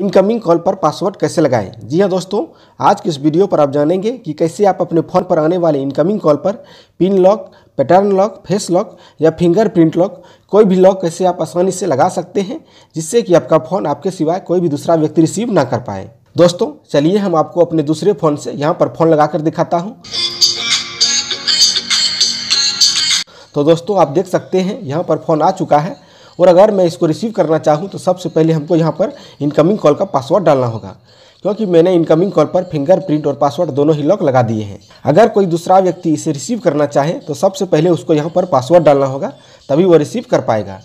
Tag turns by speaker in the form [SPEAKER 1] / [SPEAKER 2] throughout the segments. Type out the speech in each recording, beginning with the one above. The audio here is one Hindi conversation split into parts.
[SPEAKER 1] इनकमिंग कॉल पर पासवर्ड कैसे लगाएं जी हाँ दोस्तों आज के इस वीडियो पर आप जानेंगे कि कैसे आप अपने फ़ोन पर आने वाले इनकमिंग कॉल पर pin lock pattern lock face lock या फिंगरप्रिंट लॉक कोई भी लॉक कैसे आप आसानी से लगा सकते हैं जिससे कि आपका फ़ोन आपके सिवाय कोई भी दूसरा व्यक्ति रिसीव ना कर पाए दोस्तों चलिए हम आपको अपने दूसरे फ़ोन से यहाँ पर फ़ोन लगा कर दिखाता हूँ तो दोस्तों आप देख सकते हैं यहाँ पर फ़ोन आ चुका है और अगर मैं इसको रिसीव करना चाहूँ तो सबसे पहले हमको यहाँ पर इनकमिंग कॉल का पासवर्ड डालना होगा क्योंकि मैंने इनकमिंग कॉल पर फिंगरप्रिंट और पासवर्ड दोनों ही लॉक लगा दिए हैं अगर कोई दूसरा व्यक्ति इसे रिसीव करना चाहे तो सबसे पहले उसको यहाँ पर पासवर्ड डालना होगा तभी वो रिसीव कर पाएगा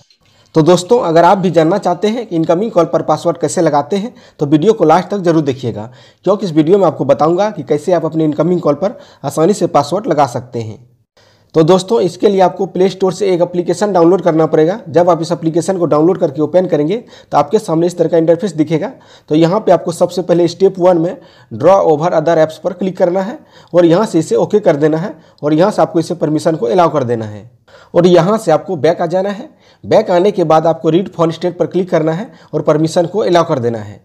[SPEAKER 1] तो दोस्तों अगर आप भी जानना चाहते हैं कि इनकमिंग कॉल पर पासवर्ड कैसे लगाते हैं तो वीडियो को लास्ट तक जरूर देखिएगा क्योंकि इस वीडियो में आपको बताऊँगा कि कैसे आप अपने इनकमिंग कॉल पर आसानी से पासवर्ड लगा सकते हैं तो दोस्तों इसके लिए आपको प्ले स्टोर से एक एप्लीकेशन डाउनलोड करना पड़ेगा जब आप इस एप्लीकेशन को डाउनलोड करके ओपन करेंगे तो आपके सामने इस तरह का इंटरफेस दिखेगा तो यहाँ पे आपको सबसे पहले स्टेप वन में ड्रॉ ओवर अदर ऐप्स पर क्लिक करना है और यहाँ से इसे ओके कर देना है और यहाँ से आपको इसे परमिशन को अलाउ कर देना है और यहाँ से आपको बैक आ जाना है बैक आने के बाद आपको रीड फॉन स्टेट पर क्लिक करना है और परमिशन को अलाउ कर देना है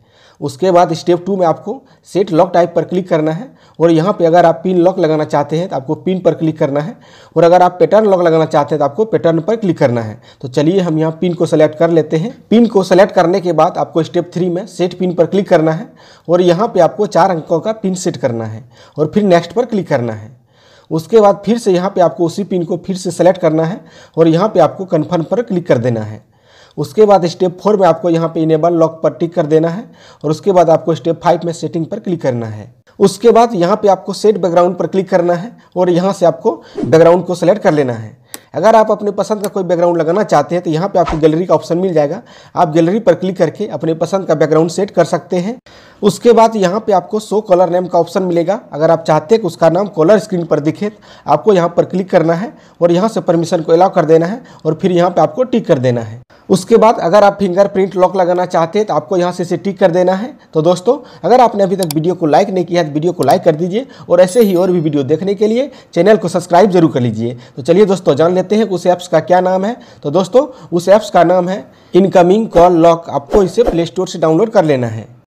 [SPEAKER 1] उसके बाद स्टेप टू में आपको सेट लॉक टाइप पर क्लिक करना है और यहाँ पे अगर आप पिन लॉक लगाना चाहते हैं तो आपको पिन पर क्लिक करना है और अगर आप पैटर्न लॉक लगाना चाहते हैं तो आपको पैटर्न पर क्लिक करना है तो चलिए हम यहाँ पिन को सेलेक्ट कर लेते हैं पिन को सेलेक्ट करने के बाद आपको स्टेप थ्री में सेट पिन पर क्लिक करना है और यहाँ पर आपको चार अंकों का पिन सेट करना है और फिर नेक्स्ट पर क्लिक करना है उसके बाद फिर से यहाँ पे आपको उसी पिन को फिर से सेलेक्ट करना है और यहाँ पे आपको कन्फर्म पर क्लिक कर देना है उसके बाद स्टेप फोर में आपको यहाँ पे इनेबल लॉक पर टिक कर देना है और उसके बाद आपको स्टेप फाइव में सेटिंग पर क्लिक करना है उसके बाद यहाँ पे आपको सेट बैकग्राउंड पर क्लिक करना है और यहाँ से आपको बैकग्राउंड को सेलेक्ट कर लेना है अगर आप अपने पसंद का कोई बैकग्राउंड लगाना चाहते हैं तो यहाँ पे आपको गैलरी का ऑप्शन मिल जाएगा आप गैलरी पर क्लिक करके अपने पसंद का बैकग्राउंड सेट कर सकते हैं उसके बाद यहाँ पे आपको शो कलर नेम का ऑप्शन मिलेगा अगर आप चाहते हैं कि उसका नाम कलर स्क्रीन पर दिखे तो आपको यहाँ पर क्लिक करना है और यहाँ से परमिशन को अलाउ कर देना है और फिर यहाँ पर आपको टिक कर देना है उसके बाद अगर आप फिंगरप्रिंट लॉक लगाना चाहते हैं तो आपको यहाँ से इसे टिक कर देना है तो दोस्तों अगर आपने अभी तक वीडियो को लाइक नहीं किया है तो वीडियो को लाइक कर दीजिए और ऐसे ही और भी वीडियो देखने के लिए चैनल को सब्सक्राइब जरूर कर लीजिए तो चलिए दोस्तों जान लेते हैं उस ऐप्स का क्या नाम है तो दोस्तों उस ऐप्स का नाम है इनकमिंग कॉल लॉक आपको इसे प्ले स्टोर से डाउनलोड कर लेना है